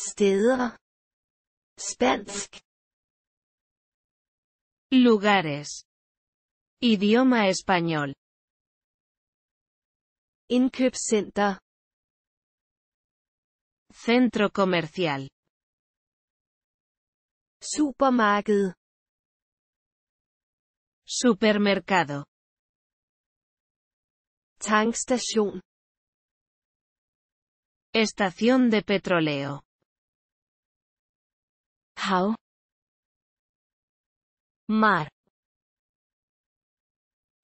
steder spansk lugares idioma español indkøbscenter centro comercial supermarked supermercado tankstation estación de petróleo How? Mar.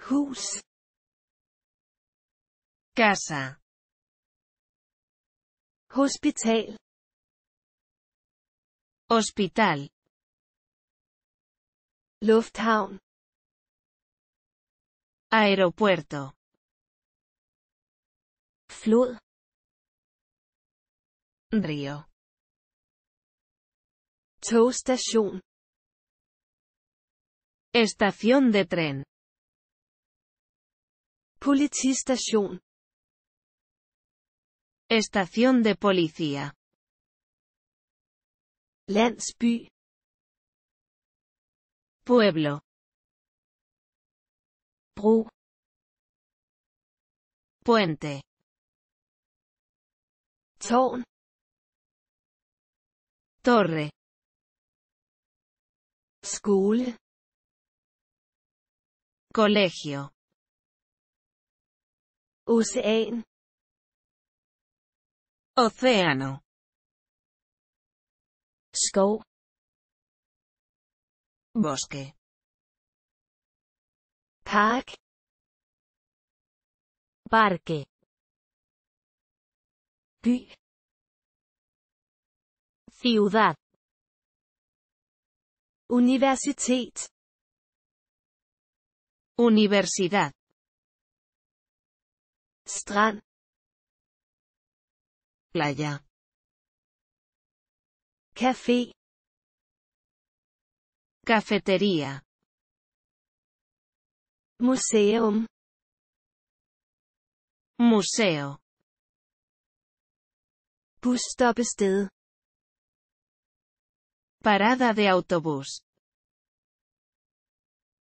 Hus. Casa. Hospital. Hospital. Lufthavn. Aeropuerto. Flod. Río station Estación de tren. Politistation. Estación de policía. Landsby. Pueblo. Bro. Puente. Torre. School. Colegio. Ocean. Océano. School. Bosque. Park. Parque. Ciudad. Universitet. Universidad. Strand. Playa. Café. Cafetería. Museum. Museo. Busstoppested. Parada de autobús.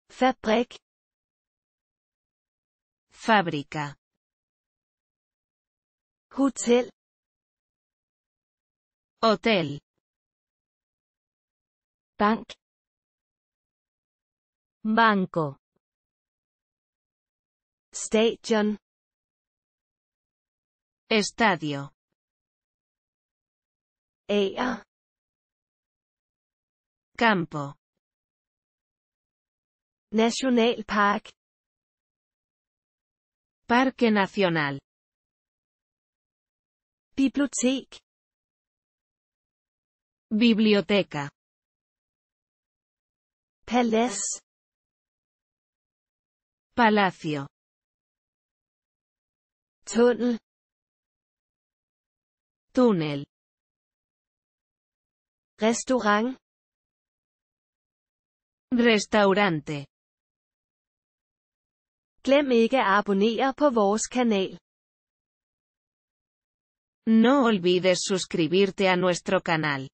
Fabrik. Fábrica. Hotel. Hotel. Bank. Banco. Stadion. Estadio. Ea. Campo. National Park. Parque Nacional. Biblioteca. Palace. Palacio. Tunnel. Túnel. Restaurant. Restaurante. No olvides suscribirte a nuestro canal.